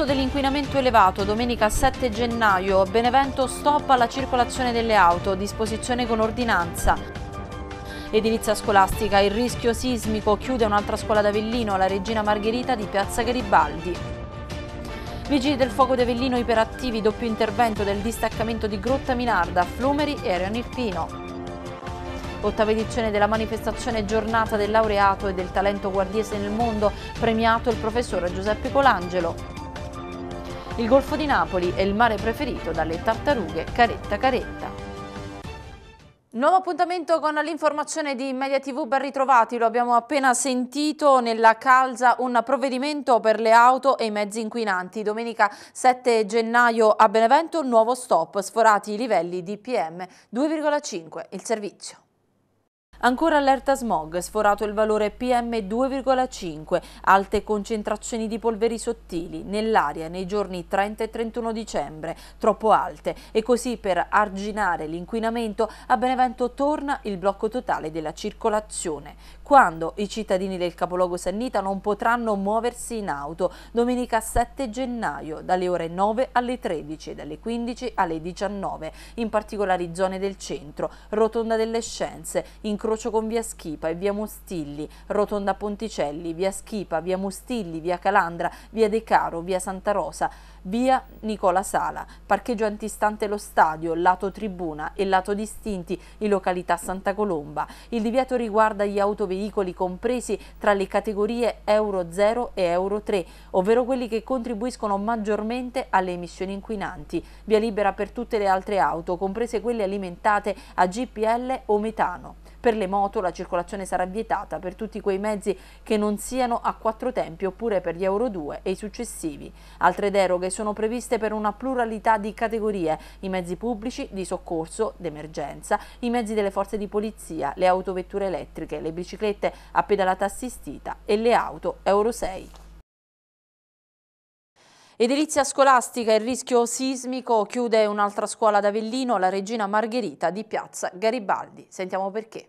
causa dell'inquinamento elevato, domenica 7 gennaio, Benevento stop alla circolazione delle auto, disposizione con ordinanza. Edilizia scolastica, il rischio sismico, chiude un'altra scuola d'Avellino, la Regina Margherita di Piazza Garibaldi. Vigili del fuoco d'Avellino iperattivi, doppio intervento del distaccamento di Grotta Minarda, Flumeri e Arion Irpino. Ottava edizione della manifestazione giornata del laureato e del talento guardiese nel mondo, premiato il professore Giuseppe Colangelo. Il Golfo di Napoli è il mare preferito dalle tartarughe caretta caretta. Nuovo appuntamento con l'informazione di Media TV, ben ritrovati, lo abbiamo appena sentito nella calza un provvedimento per le auto e i mezzi inquinanti. Domenica 7 gennaio a Benevento nuovo stop, sforati i livelli di PM 2,5, il servizio. Ancora allerta smog, sforato il valore PM2,5, alte concentrazioni di polveri sottili nell'aria nei giorni 30 e 31 dicembre, troppo alte e così per arginare l'inquinamento a Benevento torna il blocco totale della circolazione quando i cittadini del capoluogo Sannita non potranno muoversi in auto domenica 7 gennaio dalle ore 9 alle 13 e dalle 15 alle 19 in particolari zone del centro, Rotonda delle Scienze, incrocio con Via Schipa e Via Mostilli Rotonda Ponticelli, Via Schipa, Via Mostilli Via Calandra, Via De Caro, Via Santa Rosa, via Nicola Sala, parcheggio antistante lo stadio, lato tribuna e lato distinti in località Santa Colomba. Il divieto riguarda gli autoveicoli compresi tra le categorie Euro 0 e Euro 3, ovvero quelli che contribuiscono maggiormente alle emissioni inquinanti. Via libera per tutte le altre auto, comprese quelle alimentate a GPL o metano. Per le moto la circolazione sarà vietata per tutti quei mezzi che non siano a quattro tempi oppure per gli Euro 2 e i successivi. Altre deroghe sono previste per una pluralità di categorie, i mezzi pubblici, di soccorso, d'emergenza, i mezzi delle forze di polizia, le autovetture elettriche, le biciclette a pedalata assistita e le auto Euro 6. Edilizia scolastica, il rischio sismico chiude un'altra scuola ad Avellino, la Regina Margherita di Piazza Garibaldi. Sentiamo perché.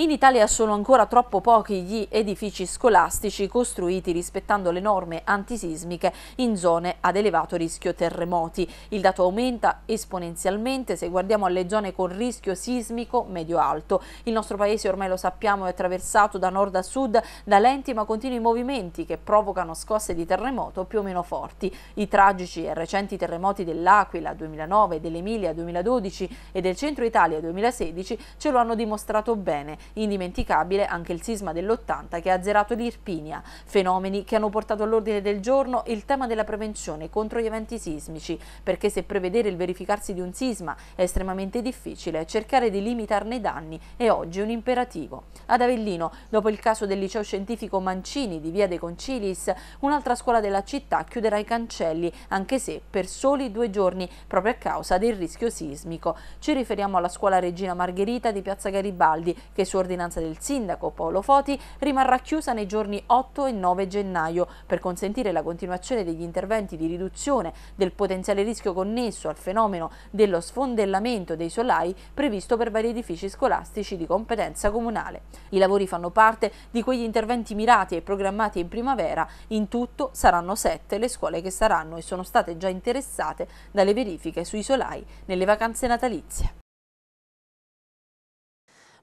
In Italia sono ancora troppo pochi gli edifici scolastici costruiti rispettando le norme antisismiche in zone ad elevato rischio terremoti. Il dato aumenta esponenzialmente se guardiamo alle zone con rischio sismico medio-alto. Il nostro paese ormai lo sappiamo è attraversato da nord a sud da lenti ma continui movimenti che provocano scosse di terremoto più o meno forti. I tragici e recenti terremoti dell'Aquila 2009, dell'Emilia 2012 e del centro Italia 2016 ce lo hanno dimostrato bene. Indimenticabile anche il sisma dell'80 che ha azzerato l'Irpinia, fenomeni che hanno portato all'ordine del giorno il tema della prevenzione contro gli eventi sismici, perché se prevedere il verificarsi di un sisma è estremamente difficile, cercare di limitarne i danni è oggi un imperativo. Ad Avellino, dopo il caso del liceo scientifico Mancini di Via De Concilis, un'altra scuola della città chiuderà i cancelli, anche se per soli due giorni, proprio a causa del rischio sismico. Ci riferiamo alla scuola Regina Margherita di Piazza Garibaldi, che su su ordinanza del sindaco Paolo Foti, rimarrà chiusa nei giorni 8 e 9 gennaio per consentire la continuazione degli interventi di riduzione del potenziale rischio connesso al fenomeno dello sfondellamento dei solai previsto per vari edifici scolastici di competenza comunale. I lavori fanno parte di quegli interventi mirati e programmati in primavera. In tutto saranno sette le scuole che saranno e sono state già interessate dalle verifiche sui solai nelle vacanze natalizie.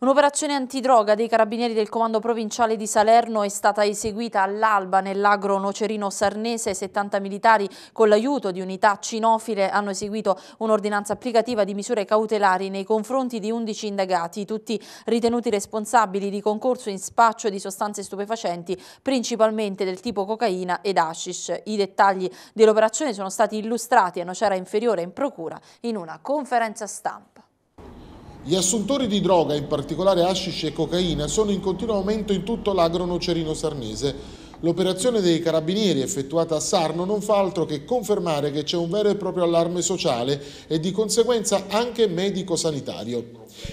Un'operazione antidroga dei carabinieri del comando provinciale di Salerno è stata eseguita all'alba nell'agro nocerino sarnese. 70 militari con l'aiuto di unità cinofile hanno eseguito un'ordinanza applicativa di misure cautelari nei confronti di 11 indagati, tutti ritenuti responsabili di concorso in spaccio di sostanze stupefacenti, principalmente del tipo cocaina ed hashish. I dettagli dell'operazione sono stati illustrati a Nocera Inferiore in procura in una conferenza stampa. Gli assuntori di droga, in particolare hashish e cocaina, sono in continuo aumento in tutto l'agro nocerino sarnese. L'operazione dei carabinieri effettuata a Sarno non fa altro che confermare che c'è un vero e proprio allarme sociale e di conseguenza anche medico-sanitario.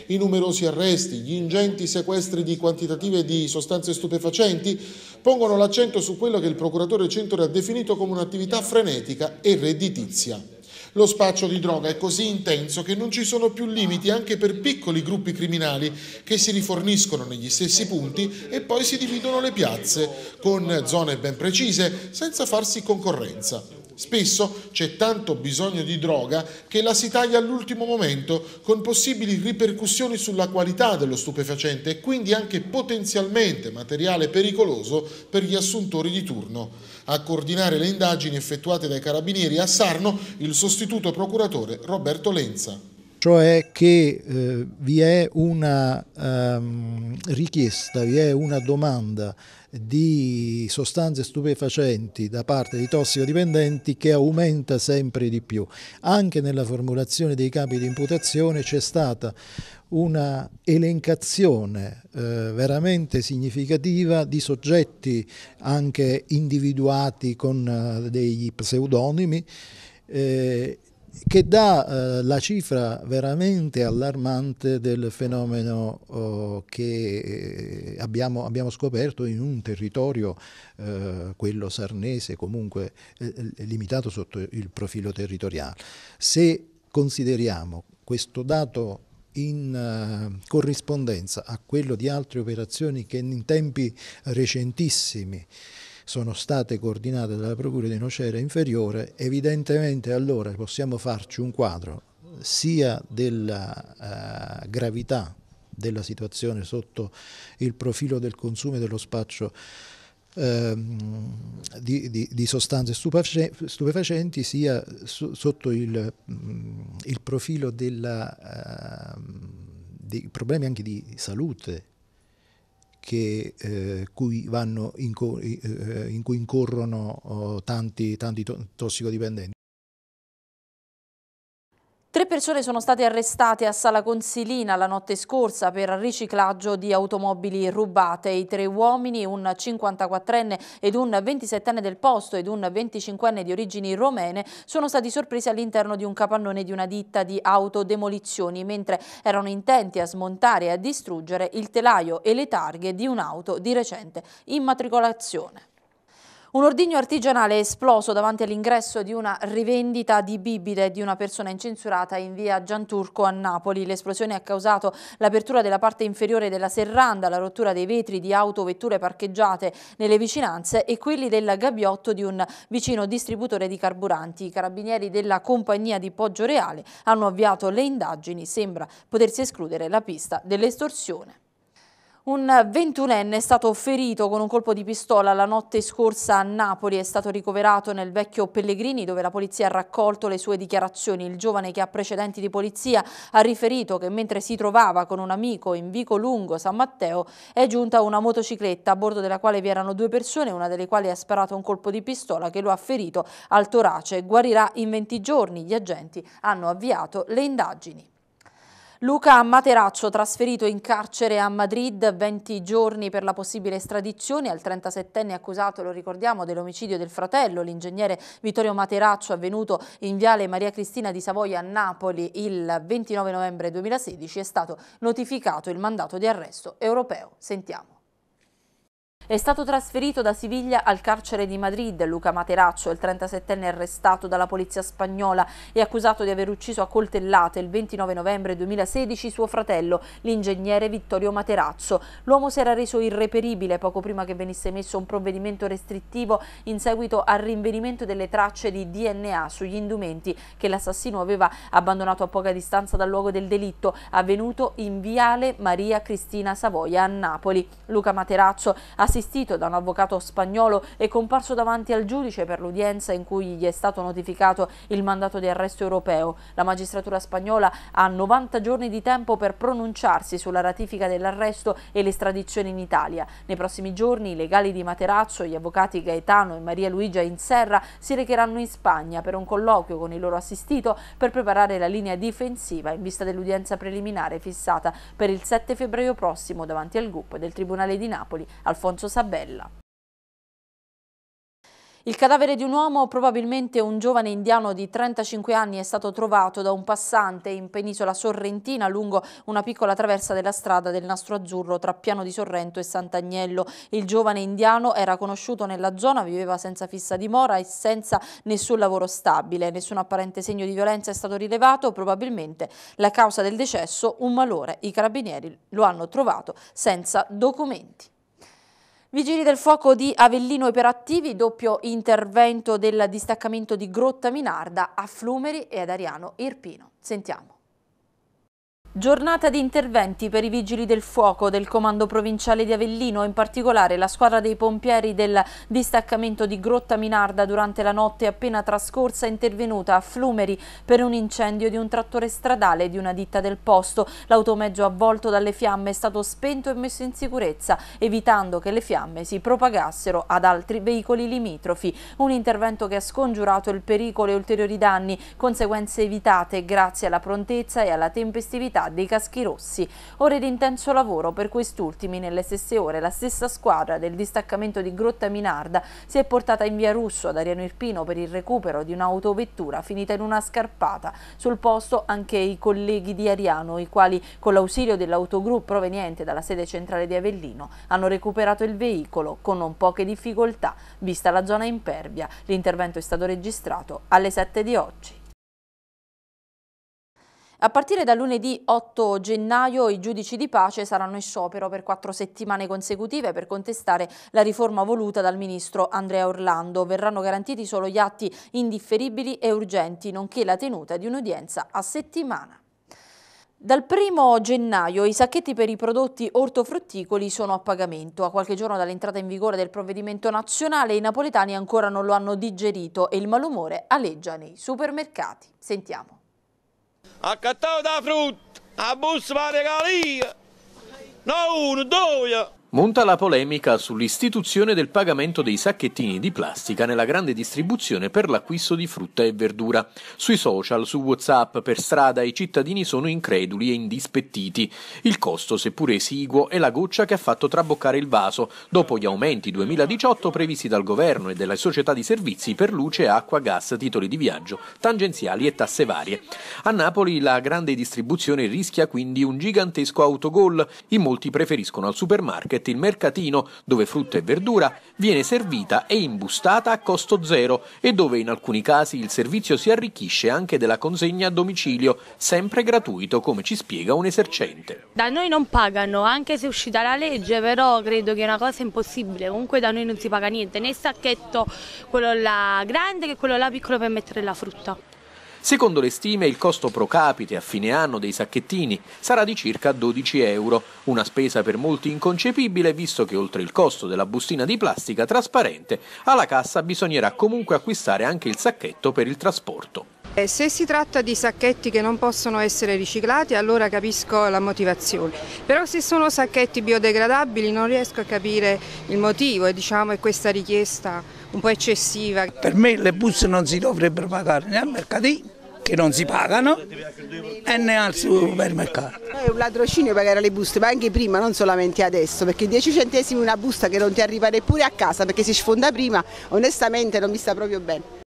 I numerosi arresti, gli ingenti sequestri di quantitative di sostanze stupefacenti pongono l'accento su quello che il procuratore Centro ha definito come un'attività frenetica e redditizia. Lo spaccio di droga è così intenso che non ci sono più limiti anche per piccoli gruppi criminali che si riforniscono negli stessi punti e poi si dividono le piazze, con zone ben precise, senza farsi concorrenza. Spesso c'è tanto bisogno di droga che la si taglia all'ultimo momento con possibili ripercussioni sulla qualità dello stupefacente e quindi anche potenzialmente materiale pericoloso per gli assuntori di turno. A coordinare le indagini effettuate dai carabinieri a Sarno il sostituto procuratore Roberto Lenza cioè che eh, vi è una um, richiesta, vi è una domanda di sostanze stupefacenti da parte di tossicodipendenti che aumenta sempre di più. Anche nella formulazione dei capi di imputazione c'è stata una elencazione eh, veramente significativa di soggetti anche individuati con eh, dei pseudonimi eh, che dà eh, la cifra veramente allarmante del fenomeno oh, che eh, abbiamo, abbiamo, scoperto in un territorio, eh, quello sarnese, comunque eh, eh limitato sotto il profilo territoriale. Se consideriamo questo dato in uh, corrispondenza a quello di altre operazioni che in tempi recentissimi sono state coordinate dalla Procura di Nocera Inferiore, evidentemente allora possiamo farci un quadro sia della eh, gravità della situazione sotto il profilo del consumo e dello spaccio ehm, di, di, di, sostanze stupefacenti sia su, sotto il, mh, mm, il profilo della, eh, dei problemi anche di salute che, eh, cui vanno in, eh, eh, in cui incorrono oh, tanti, tanti tossicodipendenti. Tre persone sono state arrestate a Sala Consilina la notte scorsa per riciclaggio di automobili rubate. I tre uomini, un 54enne ed un 27enne del posto ed un 25enne di origini romene, sono stati sorpresi all'interno di un capannone di una ditta di autodemolizioni mentre erano intenti a smontare e a distruggere il telaio e le targhe di un'auto di recente immatricolazione. Un ordigno artigianale è esploso davanti all'ingresso di una rivendita di bibite di una persona incensurata in via Gianturco a Napoli. L'esplosione ha causato l'apertura della parte inferiore della serranda, la rottura dei vetri di auto vetture parcheggiate nelle vicinanze e quelli del gabbiotto di un vicino distributore di carburanti. I carabinieri della compagnia di Poggio Reale hanno avviato le indagini. Sembra potersi escludere la pista dell'estorsione. Un 21enne è stato ferito con un colpo di pistola la notte scorsa a Napoli, è stato ricoverato nel vecchio Pellegrini dove la polizia ha raccolto le sue dichiarazioni. Il giovane che ha precedenti di polizia ha riferito che mentre si trovava con un amico in Vico Lungo, San Matteo, è giunta una motocicletta a bordo della quale vi erano due persone, una delle quali ha sparato un colpo di pistola che lo ha ferito al torace. Guarirà in 20 giorni, gli agenti hanno avviato le indagini. Luca Materaccio, trasferito in carcere a Madrid, 20 giorni per la possibile estradizione al 37enne accusato, lo ricordiamo, dell'omicidio del fratello, l'ingegnere Vittorio Materaccio, avvenuto in viale Maria Cristina di Savoia a Napoli il 29 novembre 2016, è stato notificato il mandato di arresto europeo. Sentiamo. È stato trasferito da Siviglia al carcere di Madrid. Luca Materaccio, il 37enne arrestato dalla polizia spagnola e accusato di aver ucciso a coltellate il 29 novembre 2016 suo fratello, l'ingegnere Vittorio Materazzo. L'uomo si era reso irreperibile poco prima che venisse emesso un provvedimento restrittivo in seguito al rinvenimento delle tracce di DNA sugli indumenti che l'assassino aveva abbandonato a poca distanza dal luogo del delitto avvenuto in Viale Maria Cristina Savoia a Napoli. Luca Materaccio, assistente assistito da un avvocato spagnolo e comparso davanti al giudice per l'udienza in cui gli è stato notificato il mandato di arresto europeo. La magistratura spagnola ha 90 giorni di tempo per pronunciarsi sulla ratifica dell'arresto e l'estradizione in Italia. Nei prossimi giorni i legali di Materazzo, gli avvocati Gaetano e Maria Luigia Inserra si recheranno in Spagna per un colloquio con il loro assistito per preparare la linea difensiva in vista dell'udienza preliminare fissata per il 7 febbraio prossimo davanti al gruppo del Tribunale di Napoli, Alfonso Sabella. Il cadavere di un uomo, probabilmente un giovane indiano di 35 anni, è stato trovato da un passante in penisola sorrentina lungo una piccola traversa della strada del Nastro Azzurro tra Piano di Sorrento e Sant'Agnello. Il giovane indiano era conosciuto nella zona, viveva senza fissa dimora e senza nessun lavoro stabile. Nessun apparente segno di violenza è stato rilevato, probabilmente la causa del decesso un malore. I carabinieri lo hanno trovato senza documenti. Vigili del fuoco di Avellino Iperattivi, doppio intervento del distaccamento di Grotta Minarda a Flumeri e ad Ariano Irpino. Sentiamo. Giornata di interventi per i vigili del fuoco del Comando Provinciale di Avellino, in particolare la squadra dei pompieri del distaccamento di Grotta Minarda durante la notte appena trascorsa è intervenuta a Flumeri per un incendio di un trattore stradale di una ditta del posto. L'automeggio avvolto dalle fiamme è stato spento e messo in sicurezza, evitando che le fiamme si propagassero ad altri veicoli limitrofi. Un intervento che ha scongiurato il pericolo e ulteriori danni, conseguenze evitate grazie alla prontezza e alla tempestività titolarità dei caschi rossi. Ore di intenso lavoro per quest'ultimi nelle stesse ore la stessa squadra del distaccamento di Grotta Minarda si è portata in via Russo ad Ariano Irpino per il recupero di un'autovettura finita in una scarpata. Sul posto anche i colleghi di Ariano, i quali con l'ausilio dell'autogru proveniente dalla sede centrale di Avellino hanno recuperato il veicolo con non poche difficoltà, vista la zona impervia. L'intervento è stato registrato alle 7 di oggi. A partire da lunedì 8 gennaio i giudici di pace saranno in sciopero per quattro settimane consecutive per contestare la riforma voluta dal ministro Andrea Orlando. Verranno garantiti solo gli atti indifferibili e urgenti, nonché la tenuta di un'udienza a settimana. Dal 1 gennaio i sacchetti per i prodotti ortofrutticoli sono a pagamento. A qualche giorno dall'entrata in vigore del provvedimento nazionale i napoletani ancora non lo hanno digerito e il malumore aleggia nei supermercati. Sentiamo a cattare da frutta, a bussa la regalia, no uno, due. Monta la polemica sull'istituzione del pagamento dei sacchettini di plastica nella grande distribuzione per l'acquisto di frutta e verdura. Sui social, su WhatsApp, per strada i cittadini sono increduli e indispettiti. Il costo, seppur esiguo, è la goccia che ha fatto traboccare il vaso dopo gli aumenti 2018 previsti dal governo e dalle società di servizi per luce, acqua, gas, titoli di viaggio, tangenziali e tasse varie. A Napoli la grande distribuzione rischia quindi un gigantesco autogol. In molti preferiscono al supermarket Market, il mercatino dove frutta e verdura viene servita e imbustata a costo zero e dove in alcuni casi il servizio si arricchisce anche della consegna a domicilio, sempre gratuito come ci spiega un esercente. Da noi non pagano, anche se è uscita la legge, però credo che è una cosa impossibile, comunque da noi non si paga niente, né il sacchetto quello là grande che quello là piccolo per mettere la frutta. Secondo le stime, il costo pro capite a fine anno dei sacchettini sarà di circa 12 euro, una spesa per molti inconcepibile visto che oltre il costo della bustina di plastica trasparente, alla cassa bisognerà comunque acquistare anche il sacchetto per il trasporto. Eh, se si tratta di sacchetti che non possono essere riciclati allora capisco la motivazione, però se sono sacchetti biodegradabili non riesco a capire il motivo e diciamo è questa richiesta un po' eccessiva. Per me le buste non si dovrebbero pagare né al mercatino che non si pagano e né al supermercato. È eh, un latrocinio pagare le buste, ma anche prima, non solamente adesso, perché 10 centesimi una busta che non ti arriva neppure a casa perché si sfonda prima, onestamente non mi sta proprio bene.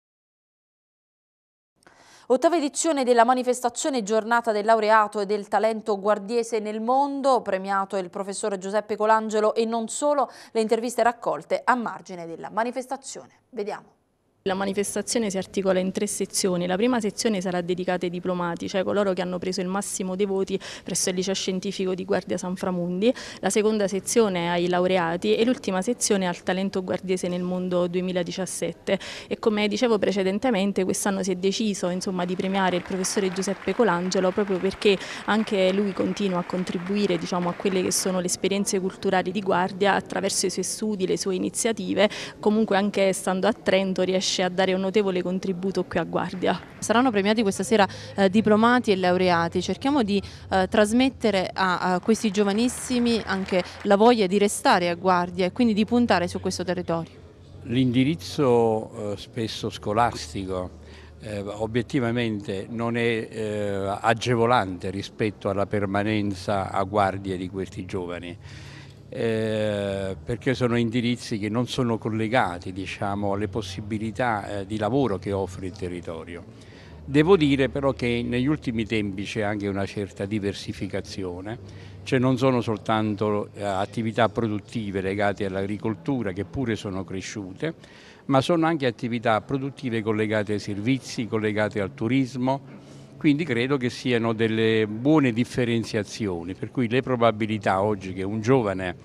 Ottava edizione della manifestazione giornata del laureato e del talento guardiese nel mondo, premiato il professore Giuseppe Colangelo e non solo, le interviste raccolte a margine della manifestazione. Vediamo. La manifestazione si articola in tre sezioni. La prima sezione sarà dedicata ai diplomati, cioè coloro che hanno preso il massimo dei voti presso il liceo scientifico di Guardia San Framundi, la seconda sezione ai laureati e l'ultima sezione al talento guardiese nel mondo 2017. E come dicevo precedentemente, quest'anno si è deciso insomma, di premiare il professore Giuseppe Colangelo proprio perché anche lui continua a contribuire diciamo, a quelle che sono le esperienze culturali di Guardia attraverso i suoi studi, le sue iniziative, comunque anche stando a Trento riesce riesce a dare un notevole contributo qui a Guardia. Saranno premiati questa sera eh, diplomati e laureati, cerchiamo di eh, trasmettere a, a, questi giovanissimi anche la voglia di restare a Guardia e quindi di puntare su questo territorio. L'indirizzo eh, spesso scolastico eh, obiettivamente non è eh, agevolante rispetto alla permanenza a guardia di questi giovani eh, perché sono indirizzi che non sono collegati diciamo, alle possibilità eh, di lavoro che offre il territorio. Devo dire però che negli ultimi tempi c'è anche una certa diversificazione, cioè non sono soltanto eh, attività produttive legate all'agricoltura che pure sono cresciute, ma sono anche attività produttive collegate ai servizi, collegate al turismo, quindi credo che siano delle buone differenziazioni, per cui le probabilità oggi che un giovane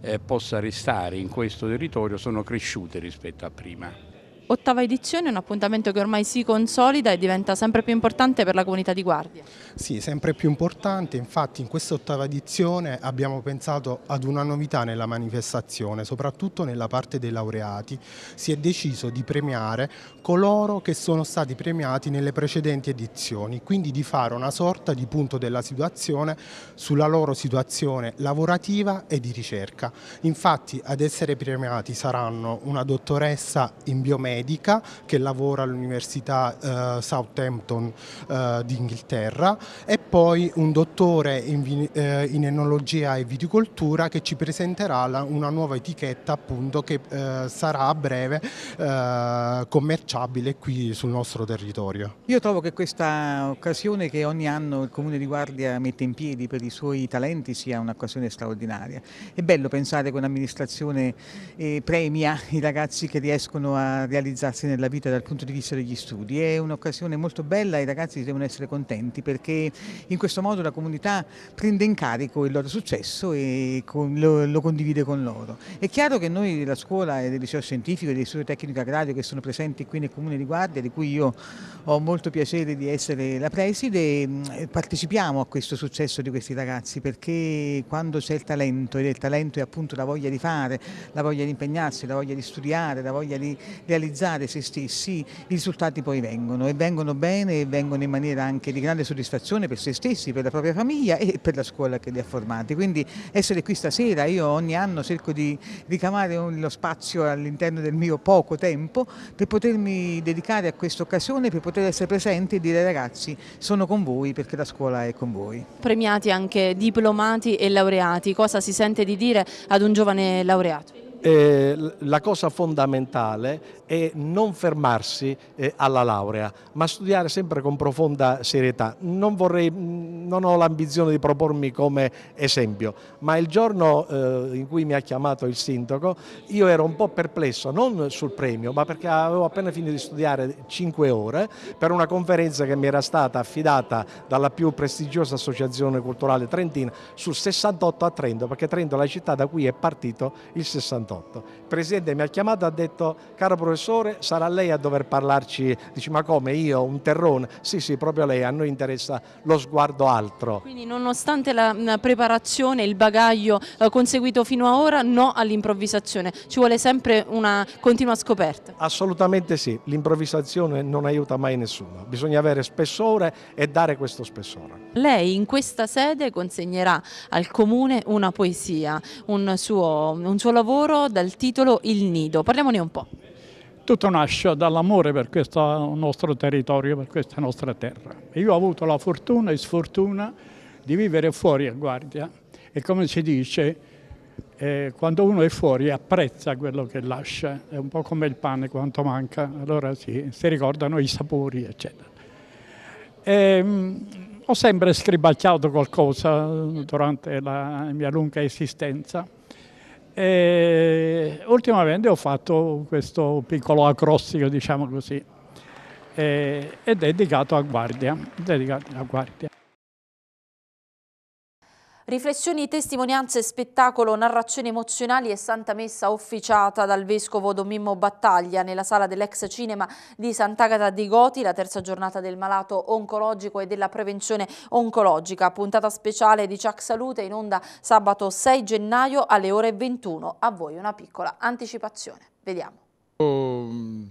eh, possa restare in questo territorio sono cresciute rispetto a prima ottava edizione è un appuntamento che ormai si consolida e diventa sempre più importante per la comunità di Guardia. Sì, sempre più importante, infatti in questa ottava edizione abbiamo pensato ad una novità nella manifestazione, soprattutto nella parte dei laureati. Si è deciso di premiare coloro che sono stati premiati nelle precedenti edizioni, quindi di fare una sorta di punto della situazione sulla loro situazione lavorativa e di ricerca. Infatti ad essere premiati saranno una dottoressa in biomedica, medica che lavora all'Università eh, Southampton eh, d'Inghilterra e poi un dottore in, eh, in, enologia e viticoltura che ci presenterà la, una nuova etichetta appunto che eh, sarà a breve eh, commerciabile qui sul nostro territorio. Io trovo che questa occasione che ogni anno il Comune di Guardia mette in piedi per i suoi talenti sia un'occasione straordinaria. È bello pensare che un'amministrazione eh, premia i ragazzi che riescono a realizzare realizzarsi nella vita dal punto di vista degli studi. È un'occasione molto bella e i ragazzi devono essere contenti perché in questo modo la comunità prende in carico il loro successo e lo, condivide con loro. È chiaro che noi della scuola e del liceo scientifico e del studio tecnico agrario che sono presenti qui nel comune di Guardia, di cui io ho molto piacere di essere la preside, partecipiamo a questo successo di questi ragazzi perché quando c'è il talento ed il talento è appunto la voglia di fare, la voglia di impegnarsi, la voglia di studiare, la voglia di realizzare valorizzare se stessi, i risultati poi vengono e vengono bene e vengono in maniera anche di grande soddisfazione per se stessi, per la propria famiglia e per la scuola che li ha formati. Quindi essere qui stasera, io ogni anno cerco di ricamare lo spazio all'interno del mio poco tempo per potermi dedicare a questa occasione, per poter essere presente e dire ragazzi sono con voi perché la scuola è con voi. Premiati anche diplomati e laureati, cosa si sente di dire ad un giovane laureato? eh, la cosa fondamentale è non fermarsi eh, alla laurea, ma studiare sempre con profonda serietà. Non, vorrei, mm, non ho l'ambizione di propormi come esempio, ma il giorno eh, in cui mi ha chiamato il sindaco io ero un po' perplesso, non sul premio, ma perché avevo appena finito di studiare 5 ore per una conferenza che mi era stata affidata dalla più prestigiosa associazione culturale trentina sul 68 a Trento, perché Trento è la città da cui è partito il 68. 1988. Il presidente mi ha chiamato e ha detto, caro professore, sarà lei a dover parlarci, Dice, ma come io, un terrone? Sì, sì, proprio lei, a noi interessa lo sguardo altro. Quindi nonostante la preparazione, il bagaglio eh, conseguito fino ad ora, no all'improvvisazione, ci vuole sempre una continua scoperta. Assolutamente sì, l'improvvisazione non aiuta mai nessuno, bisogna avere spessore e dare questo spessore. Lei in questa sede consegnerà al Comune una poesia, un suo, un suo lavoro lavoro dal titolo Il Nido. Parliamone un po'. Tutto nasce dall'amore per questo nostro territorio, per questa nostra terra. Io ho avuto la fortuna e sfortuna di vivere fuori a guardia e come si dice, eh, quando uno è fuori apprezza quello che lascia, è un po' come il pane quanto manca, allora si, si ricordano i sapori eccetera. E, ehm, mh, ho sempre scribacchiato qualcosa durante la mia lunga esistenza e ultimamente ho fatto questo piccolo acrostico, diciamo così, ed è dedicato a guardia. Dedicato a guardia. Riflessioni, testimonianze, spettacolo, narrazioni emozionali e santa messa officiata dal vescovo Domimmo Battaglia nella sala dell'ex cinema di Sant'Agata di Goti, la terza giornata del malato oncologico e della prevenzione oncologica, puntata speciale di Ciac Salute in onda sabato 6 gennaio alle ore 21. A voi una piccola anticipazione. Vediamo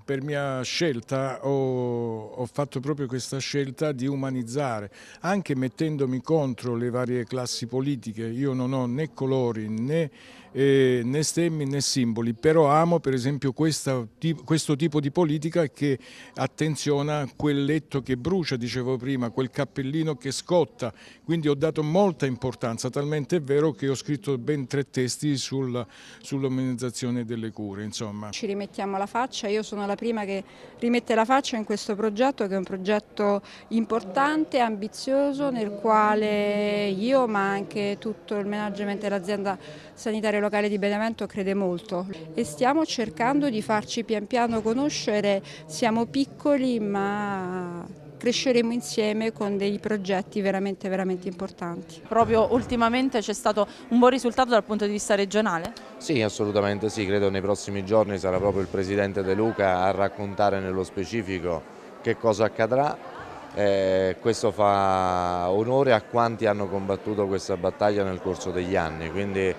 per mia scelta ho, ho, fatto proprio questa scelta di umanizzare, anche mettendomi contro le varie classi politiche. Io non ho né colori né, eh, né stemmi né simboli, però amo per esempio questa, questo tipo di politica che attenziona quel letto che brucia, dicevo prima, quel cappellino che scotta. Quindi ho dato molta importanza, talmente è vero che ho scritto ben tre testi sul, sull'umanizzazione delle cure. Insomma. Ci rimettiamo la faccia faccia, cioè, io sono la prima che rimette la faccia in questo progetto che è un progetto importante, ambizioso, nel quale io ma anche tutto il management dell'azienda sanitaria locale di Benevento crede molto e stiamo cercando di farci pian piano conoscere, siamo piccoli ma cresceremo insieme con dei progetti veramente, veramente importanti. Proprio ultimamente c'è stato un buon risultato dal punto di vista regionale? Sì, assolutamente sì, credo nei prossimi giorni sarà proprio il Presidente De Luca a raccontare nello specifico che cosa accadrà. Eh, questo fa onore a quanti hanno combattuto questa battaglia nel corso degli anni, quindi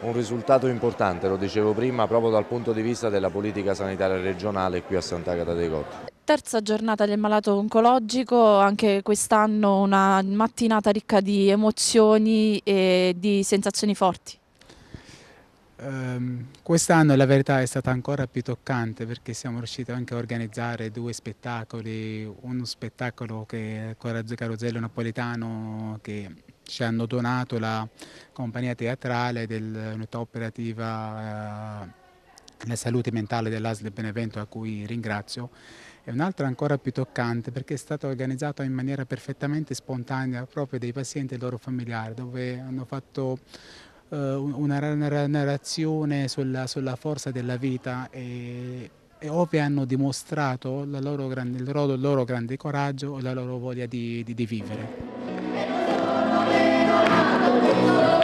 un risultato importante, lo dicevo prima, proprio dal punto di vista della politica sanitaria regionale qui a Sant'Agata dei Gotti. Terza giornata del malato oncologico, anche quest'anno una mattinata ricca di emozioni e di sensazioni forti. Um, quest'anno la verità è stata ancora più toccante perché siamo riusciti anche a organizzare due spettacoli, uno spettacolo che è Coraggio Carosello Napolitano che ci hanno donato la compagnia teatrale dell'unità operativa eh, la salute mentale dell'ASL Benevento a cui ringrazio e un'altra ancora più toccante perché è stata organizzata in maniera perfettamente spontanea proprio dei pazienti e dei loro familiari, dove hanno fatto eh, una narrazione sulla, sulla forza della vita e, e ove hanno dimostrato loro grande, il, loro, il, loro, grande coraggio e la loro voglia di, di, di vivere.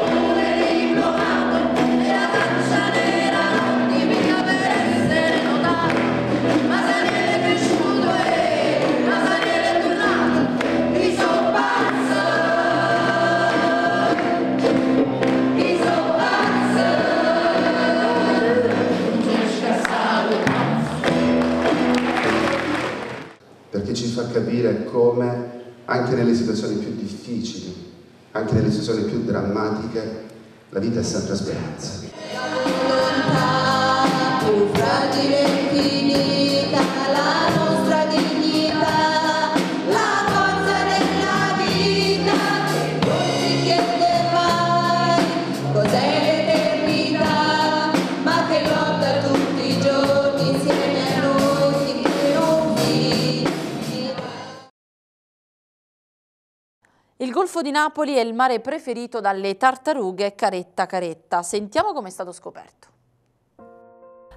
capire come anche nelle situazioni più difficili, anche nelle situazioni più drammatiche, la vita è sempre speranza. Golfo di Napoli è il mare preferito dalle tartarughe caretta caretta. Sentiamo come è stato scoperto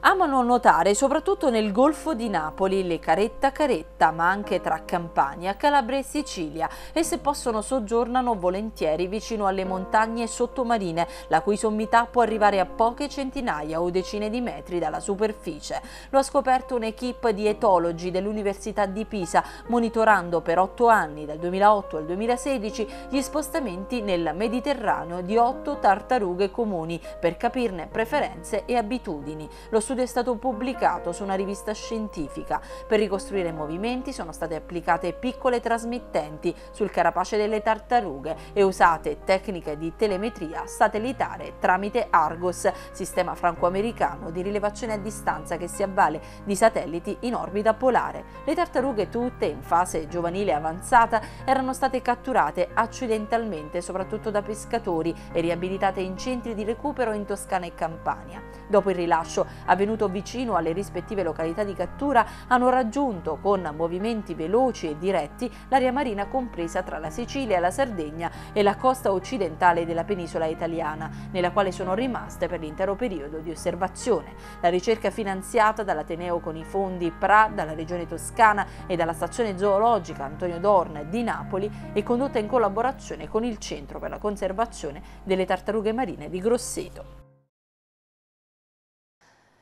amano nuotare soprattutto nel Golfo di Napoli, le caretta caretta, ma anche tra Campania, Calabria e Sicilia e se possono soggiornano volentieri vicino alle montagne sottomarine, la cui sommità può arrivare a poche centinaia o decine di metri dalla superficie. Lo ha scoperto un'equipe di etologi dell'Università di Pisa, monitorando per otto anni, dal 2008 al 2016, gli spostamenti nel Mediterraneo di otto tartarughe comuni per capirne preferenze e abitudini. Lo studio è stato pubblicato su una rivista scientifica. Per ricostruire i movimenti sono state applicate piccole trasmittenti sul carapace delle tartarughe e usate tecniche di telemetria satellitare tramite Argos, sistema franco-americano di rilevazione a distanza che si avvale di satelliti in orbita polare. Le tartarughe tutte in fase giovanile avanzata erano state catturate accidentalmente soprattutto da pescatori e riabilitate in centri di recupero in Toscana e Campania. Dopo il rilascio aveva avvenuto vicino alle rispettive località di cattura, hanno raggiunto con movimenti veloci e diretti l'area marina compresa tra la Sicilia, la Sardegna e la costa occidentale della penisola italiana, nella quale sono rimaste per l'intero periodo di osservazione. La ricerca finanziata dall'Ateneo con i fondi PRA, dalla Regione Toscana e dalla Stazione Zoologica Antonio Dorn di Napoli è condotta in collaborazione con il Centro per la conservazione delle tartarughe marine di Grosseto.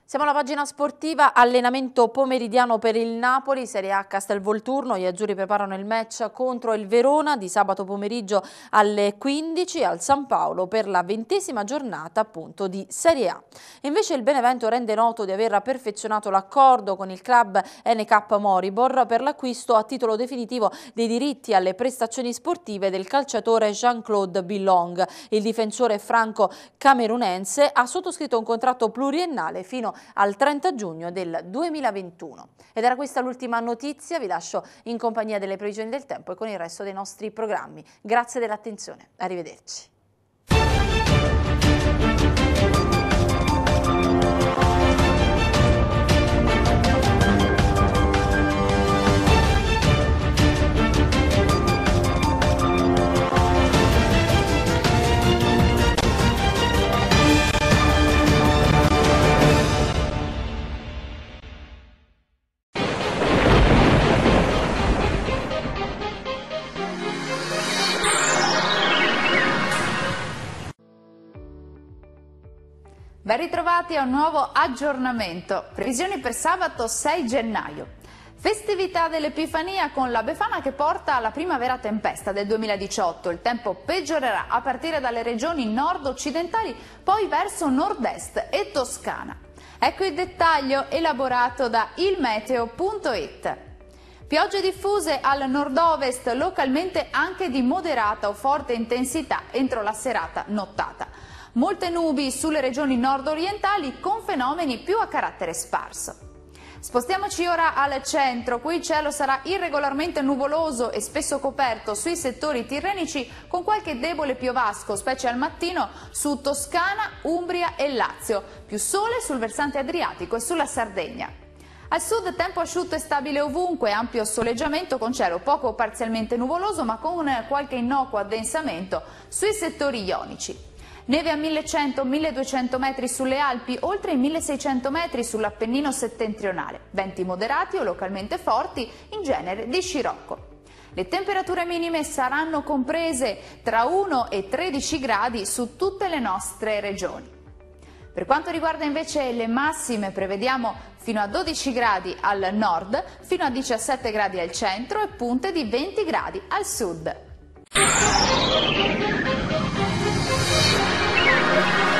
Siamo alla pagina sportiva, allenamento pomeridiano per il Napoli, Serie A Castelvolturno, gli azzurri preparano il match contro il Verona di sabato pomeriggio alle 15 al San Paolo per la ventesima giornata appunto di Serie A. Invece il Benevento rende noto di aver perfezionato l'accordo con il club NK Moribor per l'acquisto a titolo definitivo dei diritti alle prestazioni sportive del calciatore Jean-Claude Billong. Il difensore franco-camerunense ha sottoscritto un contratto pluriennale fino a al 30 giugno del 2021. Ed era questa l'ultima notizia, vi lascio in compagnia delle previsioni del tempo e con il resto dei nostri programmi. Grazie dell'attenzione, arrivederci. Ben ritrovati a un nuovo aggiornamento. Previsioni per sabato 6 gennaio. Festività dell'Epifania con la Befana che porta alla primavera tempesta del 2018. Il tempo peggiorerà a partire dalle regioni nord-occidentali, poi verso nord-est e Toscana. Ecco il dettaglio elaborato da ilmeteo.it. Piogge diffuse al nord-ovest, localmente anche di moderata o forte intensità entro la serata nottata. Molte nubi sulle regioni nord-orientali con fenomeni più a carattere sparso. Spostiamoci ora al centro, qui il cielo sarà irregolarmente nuvoloso e spesso coperto sui settori tirrenici con qualche debole piovasco, specie al mattino su Toscana, Umbria e Lazio, più sole sul versante adriatico e sulla Sardegna. Al sud tempo asciutto e stabile ovunque, ampio soleggiamento con cielo poco parzialmente nuvoloso ma con qualche innocuo addensamento sui settori ionici. Neve a 1100-1200 metri sulle Alpi, oltre i 1600 metri sull'Appennino settentrionale. Venti moderati o localmente forti, in genere di scirocco. Le temperature minime saranno comprese tra 1 e 13 gradi su tutte le nostre regioni. Per quanto riguarda invece le massime, prevediamo fino a 12 gradi al nord, fino a 17 gradi al centro e punte di 20 gradi al sud. Thank you.